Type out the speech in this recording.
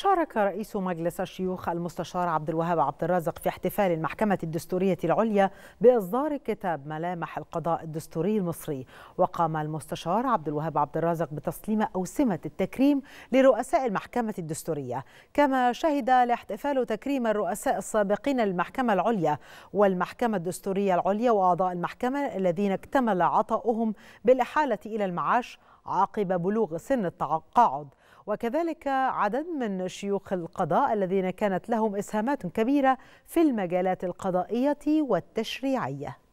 شارك رئيس مجلس الشيوخ المستشار عبد الوهاب عبد الرازق في احتفال المحكمة الدستورية العليا بإصدار كتاب ملامح القضاء الدستوري المصري وقام المستشار عبد الوهاب عبد الرازق بتسليم أوسمة التكريم لرؤساء المحكمة الدستورية كما شهد الاحتفال تكريم الرؤساء السابقين للمحكمة العليا والمحكمة الدستورية العليا وأعضاء المحكمة الذين اكتمل عطاؤهم بالإحالة إلى المعاش عقب بلوغ سن التقاعد وكذلك عدد من شيوخ القضاء الذين كانت لهم إسهامات كبيرة في المجالات القضائية والتشريعية